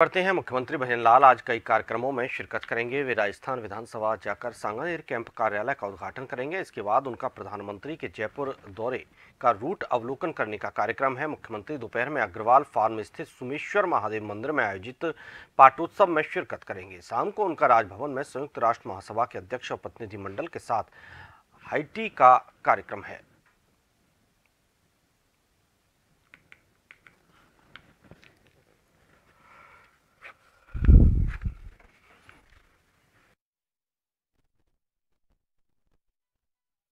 पढ़ते हैं मुख्यमंत्री भजन लाल आज कई कार्यक्रमों में शिरकत करेंगे वे राजस्थान विधानसभा जाकर सांगानेर कैंप कार्यालय का उद्घाटन करेंगे इसके बाद उनका प्रधानमंत्री के जयपुर दौरे का रूट अवलोकन करने का कार्यक्रम है मुख्यमंत्री दोपहर में अग्रवाल फार्म स्थित सुमेश्वर महादेव मंदिर में आयोजित पाठोत्सव में शिरकत करेंगे शाम को उनका राजभवन में संयुक्त राष्ट्र महासभा के अध्यक्ष और प्रतिनिधिमंडल के साथ हाईटी का कार्यक्रम है